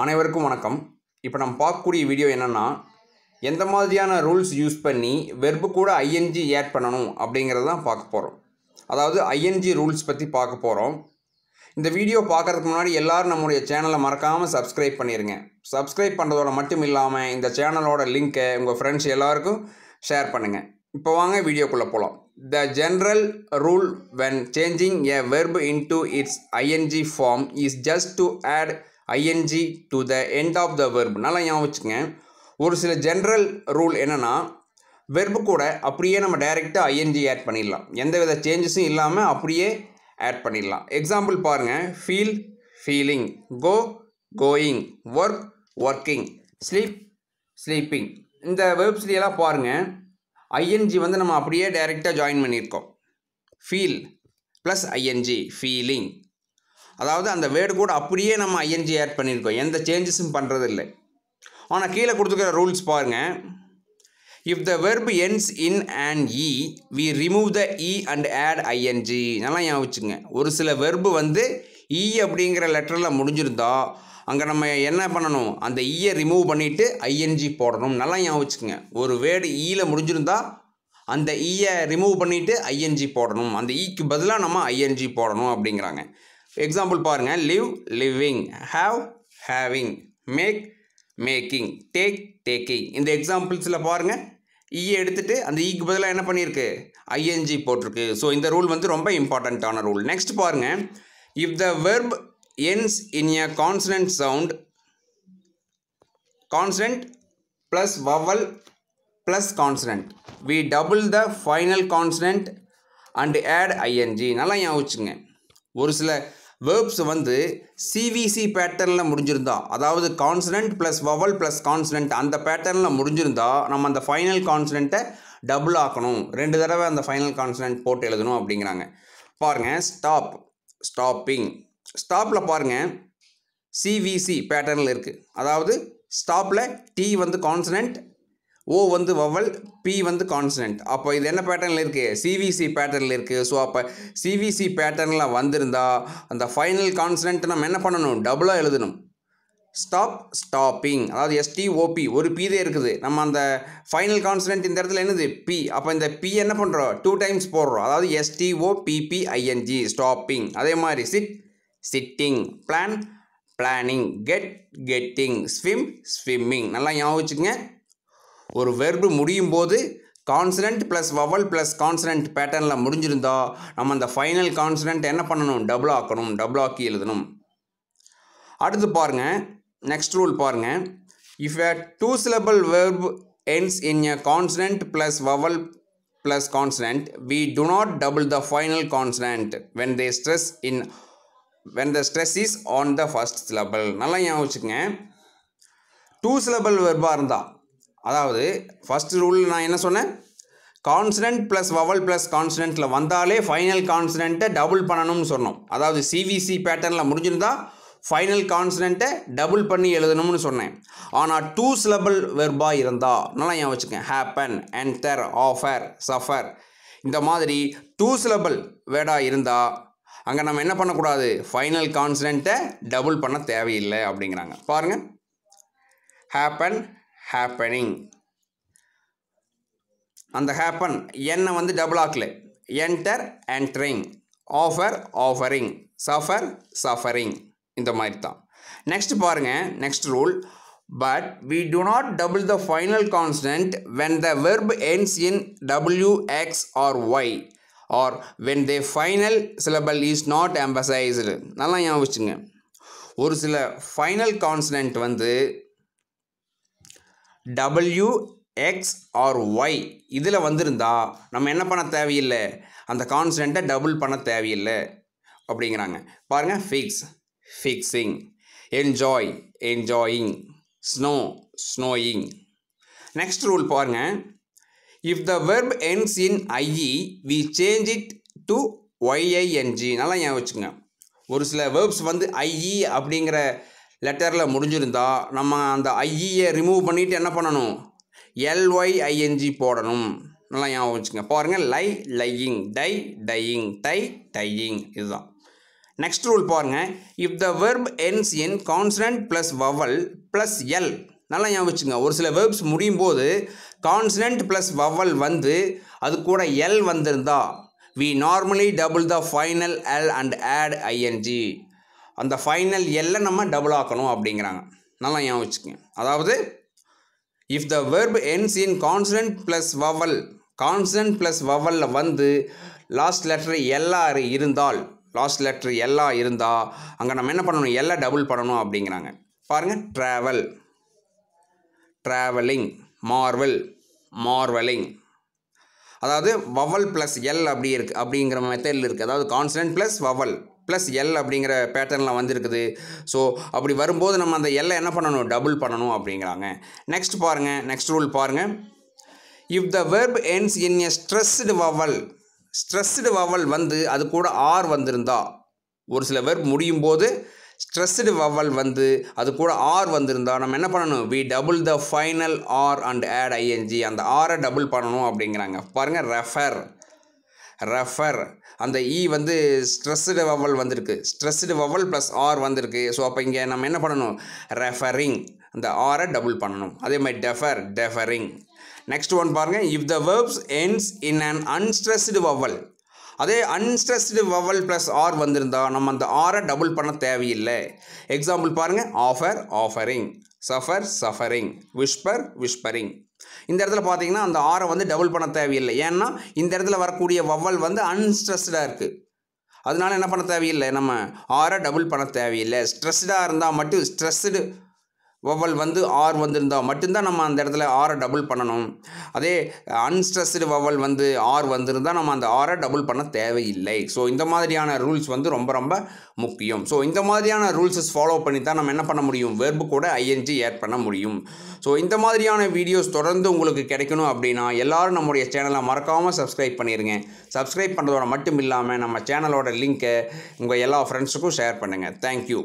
அனைவருக்கும் வணக்கம் இப்போ நம்ம பார்க்கக்கூடிய வீடியோ என்னென்னா எந்த மாதிரியான ரூல்ஸ் யூஸ் பண்ணி வெர்பு கூட ஐஎன்ஜி ஆட் பண்ணணும் அப்படிங்கிறது தான் பார்க்க போகிறோம் அதாவது ஐஎன்ஜி ரூல்ஸ் பற்றி பார்க்க போகிறோம் இந்த வீடியோ பார்க்குறதுக்கு முன்னாடி எல்லோரும் நம்முடைய சேனலை மறக்காமல் சப்ஸ்கிரைப் பண்ணிடுங்க சப்ஸ்கிரைப் பண்ணுறதோட மட்டும் இல்லாமல் இந்த சேனலோட லிங்க்கை உங்கள் ஃப்ரெண்ட்ஸ் எல்லாருக்கும் ஷேர் பண்ணுங்கள் இப்போ வாங்க வீடியோக்குள்ளே போகலாம் the general rule when changing a verb into its I N G form is just to add I N G to the end of the verb நல்லா ஞாபகம் வச்சுங்க ஒரு சில ஜென்ரல் ரூல் என்னென்னா வெர்பு கூட அப்படியே நம்ம டைரெக்டாக ஐஎன்ஜி ஆட் பண்ணிடலாம் எந்த வித சேஞ்சஸும் இல்லாமல் அப்படியே ஆட் பண்ணிடலாம் எக்ஸாம்பிள் பாருங்கள் feel feeling go going work working sleep sleeping இந்த வெப்ஸ்லையெல்லாம் பாருங்கள் ஐஎன்ஜி வந்து நம்ம அப்படியே டைரெக்டாக ஜாயின் பண்ணியிருக்கோம் ஃபீல் ப்ளஸ் ஐஎன்ஜி ஃபீலிங் அதாவது அந்த வேர்டு கூட அப்படியே நம்ம ஐஎன்ஜி ஆட் பண்ணியிருக்கோம் எந்த சேஞ்சஸும் இல்லை ஆனால் கீழே கொடுத்துக்கிற ரூல்ஸ் பாருங்கள் if the verb ends in and E we remove the E and add I N G நல்லா ஞாபகம் ஒரு சில வெர்பு வந்து இ e அப்படிங்கிற லெட்டரில் முடிஞ்சிருந்தா அங்கே நம்ம என்ன பண்ணணும் அந்த ஈயை e ரிமூவ் பண்ணிவிட்டு ஐஎன்ஜி போடணும் நல்லா ஞாபகம் ஒரு வேர்டு இயில் e முடிஞ்சிருந்தா அந்த ஈயை ரிமூவ் பண்ணிவிட்டு ஐஎன்ஜி போடணும் அந்த ஈக்கு பதிலாக நம்ம ஐஎன்ஜி போடணும் அப்படிங்கிறாங்க எக்ஸாம்பிள் பாருங்கள் live living have having make making take taking இந்த எக்ஸாம்பிள்ஸில் பாருங்கள் ஈயை e எடுத்துகிட்டு அந்த ஈக்கு e பதிலாக என்ன பண்ணியிருக்கு ஐஎன்ஜி போட்டிருக்கு ஸோ இந்த ரூல் வந்து ரொம்ப இம்பார்ட்டண்ட்டான ரூல் நெக்ஸ்ட் பாருங்கள் if the verb ends in a consonant sound consonant plus vowel plus consonant we double the final consonant and add I N G நல்லா ஞாபகம் வச்சுங்க ஒரு சில வேர்ப்ஸ் வந்து சிவிசி பேட்டர்னில் முடிஞ்சிருந்தா அதாவது consonant plus vowel plus consonant அந்த பேட்டர்னில் முடிஞ்சிருந்தா நம்ம அந்த ஃபைனல் கான்சனண்ட்டை டபுள் ஆக்கணும் ரெண்டு தடவை அந்த ஃபைனல் கான்சனன்ட் போட்டு எழுதணும் அப்படிங்கிறாங்க பாருங்கள் ஸ்டாப் ஸ்டாப்பிங் ஸ்டாப்பில் பாருங்கள் சிவிசி பேட்டர்னில் இருக்குது அதாவது ஸ்டாப்பில் டி வந்து கான்சனன்ட் ஓ வந்து வவல் பி வந்து கான்சனன்ட் அப்போ இது என்ன பேட்டர்னில் இருக்குது சிவிசி பேட்டர்னில் இருக்குது ஸோ அப்போ சிவிசி பேட்டர்னெலாம் வந்திருந்தால் அந்த ஃபைனல் கான்சனண்ட் நம்ம என்ன பண்ணணும் டபுளாக எழுதணும் ஸ்டாப் ஸ்டாப்பிங் அதாவது எஸ்டிஓபி ஒரு பி தான் இருக்குது நம்ம அந்த ஃபைனல் கான்சனண்ட் இந்த இடத்துல என்னது பி அப்போ இந்த பி என்ன பண்ணுறோம் டூ டைம்ஸ் போடுறோம் அதாவது எஸ்டிஓபிபிஐஎன்ஜி ஸ்டாப்பிங் அதே மாதிரி chit sitting plan planning get getting swim swimming நல்லா ஞாபகம் வச்சுக்கங்க ஒரு வெர்பு முடியும் போது consonant plus vowel plus consonant பேட்டர்னில் முடிஞ்சிருந்தால் நம்ம அந்த ஃபைனல் கான்சனண்ட் என்ன பண்ணணும் டபுள் ஆக்கணும் டபுள் ஆக்கி எழுதணும் அடுத்து பாருங்கள் நெக்ஸ்ட் ரூல் பாருங்கள் if a two syllable verb ends in a consonant plus vowel plus consonant we do not double the final consonant when they stress in when the stress is on the first syllable நல்லா ஞாபகம் வச்சுக்கோங்க two syllable வெர்பாக இருந்தால் அதாவது first rule நான் என்ன சொன்னேன் consonant plus vowel plus கான்சனண்ட்டில் வந்தாலே ஃபைனல் கான்சனண்ட்டை டபுள் பண்ணணும்னு சொன்னோம் அதாவது சிவிசி பேட்டர்னில் முடிஞ்சிருந்தா ஃபைனல் கான்சனண்ட்டை டபுள் பண்ணி எழுதணும்னு சொன்னேன் ஆனால் டூ சிலபிள் வெர்பா இருந்தால் நல்லா ஞாபகம் வச்சுக்கேன் ஹேப்பன் என்டர் ஆஃபர் சஃபர் இந்த மாதிரி டூ சிலபிள் வேர்டாக இருந்தால் அங்கே நம்ம என்ன பண்ணக்கூடாது ஃபைனல் கான்சனண்ட்டை டபுள் பண்ண தேவையில்லை அப்படிங்கிறாங்க பாருங்கள் ஹேப்பன் ஹேப்பனிங் அந்த ஹேப்பன் என்னை வந்து டபுள் ஆக்கில் enter entering offer offering suffer suffering இந்த மாதிரி தான் நெக்ஸ்ட் பாருங்கள் next rule but we do not double the final consonant when the verb ends in W X R Y or when they final syllable is not emphasized நல்லா யோசிச்சுங்க ஒரு சில final consonant வந்து W X R Y இதில் வந்திருந்தா நம்ம என்ன பண்ண தேவையில்லை அந்த கான்ஸ்டண்ட்டை டபுள் பண்ண தேவையில்லை அப்படிங்கிறாங்க பாருங்கள் fix fixing enjoy enjoying snow snowing next rule பாருங்க if the verb ends in I E we change it to Y I N G நல்லா ஏன் வச்சுங்க ஒரு சில வேர்ப்ஸ் வந்து ஐஇ அப்படிங்கிற லெட்டரில் முடிஞ்சிருந்தால் நம்ம அந்த ஐஇயை ரிமூவ் பண்ணிவிட்டு என்ன பண்ணணும் எல்ஒய்ஐஎன்ஜி போடணும் நல்லா ஞாபகம் வச்சுங்க பாருங்கள் lie lying tie tying die dying இதுதான் நெக்ஸ்ட் ரூல் பாருங்கள் if the verb ends in consonant plus vowel plus L நல்லா ஞாபகம் வச்சுங்க ஒரு சில வேர்ப்ஸ் முடியும் போது கான்சனன்ட் ப்ளஸ் வவல் வந்து அது கூட எல் வந்திருந்தா we normally double the final L and add I N G அந்த ஃபைனல் எல்லை நம்ம டபுள் ஆக்கணும் அப்படிங்கிறாங்க நல்லா ஏன் வச்சுக்கோங்க அதாவது if the verb ends in consonant plus vowel consonant plus வவலில் வந்து லாஸ்ட் லெட்டர் எல்லார் இருந்தால் லாஸ்ட் லெட்டர் எல்லா இருந்தால் அங்கே நம்ம என்ன பண்ணணும் எல்லாம் டபுள் பண்ணணும் அப்படிங்கிறாங்க பாருங்கள் ட்ராவல் ட்ராவலிங் மார்வல் மார்வலிங் அதாவது வவல் ப்ளஸ் எல் அப்படி இருக்குது அப்படிங்கிற மெத்தடில் இருக்குது அதாவது consonant plus vowel plus L அப்படிங்கிற பேட்டர்னில் வந்திருக்குது ஸோ அப்படி வரும்போது நம்ம அந்த எல்லை என்ன பண்ணணும் டபுள் பண்ணணும் அப்படிங்கிறாங்க நெக்ஸ்ட் பாருங்கள் நெக்ஸ்ட் ரூல் பாருங்கள் if the verb ends in a stressed vowel stressed vowel வந்து அது கூட ஆர் வந்திருந்தா ஒரு சில வெர்ப் முடியும் போது ஸ்ட்ரெஸ்டு வவல் வந்து அது கூட ஆர் வந்திருந்தா நம்ம என்ன பண்ணணும் we double the final R and add I N G அந்த ஆரை டபுள் பண்ணணும் அப்படிங்கிறாங்க பாருங்கள் ரெஃபர் ரெஃபர் அந்த இ e வந்து ஸ்ட்ரெஸ்டு வவல் வந்திருக்கு ஸ்ட்ரெஸ்டு வவல் ப்ளஸ் ஆர் வந்திருக்கு ஸோ அப்போ இங்கே நம்ம என்ன பண்ணணும் ரெஃபரிங் அந்த ஆரை டபுள் பண்ணணும் அதே மாதிரி டெஃபர் டெஃபரிங் நெக்ஸ்ட் ஒன் பாருங்கள் if the verbs ends in an unstressed vowel அதே அன்ஸ்ட்ரெஸ்டு வவல் ப்ளஸ் ஆர் வந்திருந்தா நம்ம அந்த ஆரை டபுள் பண்ண தேவையில்லை எக்ஸாம்பிள் பாருங்கள் offer offering suffer suffering whisper whispering இந்த இடத்துல பார்த்தீங்கன்னா அந்த ஆரை வந்து டபுள் பண்ண தேவையில்லை ஏன்னா இந்த இடத்துல வரக்கூடிய வவ்வல் வந்து அன்ஸ்ட்ரெஸ்டாக இருக்குது அதனால என்ன பண்ண தேவையில்லை நம்ம ஆரை டபுள் பண்ண தேவையில்லை ஸ்ட்ரெஸ்டாக இருந்தால் மட்டும் ஸ்ட்ரெஸ்டு வவல் வந்து ஆர் வந்திருந்தால் மட்டும்தான் நம்ம அந்த இடத்துல ஆரை டபுள் பண்ணணும் அதே அன்ஸ்ட்ரெஸ்டு வவல் வந்து ஆர் வந்திருந்தால் நம்ம அந்த ஆரை டபுள் பண்ண தேவையில்லை ஸோ இந்த மாதிரியான ரூல்ஸ் வந்து ரொம்ப ரொம்ப முக்கியம் ஸோ இந்த மாதிரியான ரூல்ஸஸ் ஃபாலோ பண்ணி தான் நம்ம என்ன பண்ண முடியும் வெர்பு கூட ஐஎன்ஜி ஏட் பண்ண முடியும் ஸோ இந்த மாதிரியான வீடியோஸ் தொடர்ந்து உங்களுக்கு கிடைக்கணும் அப்படின்னா எல்லோரும் நம்முடைய சேனலை மறக்காமல் சப்ஸ்கிரைப் பண்ணிடுங்க சப்ஸ்கிரைப் பண்ணுறதோட மட்டும் இல்லாமல் நம்ம சேனலோட லிங்க்கை உங்கள் எல்லா ஃப்ரெண்ட்ஸுக்கும் ஷேர் பண்ணுங்கள் தேங்க்யூ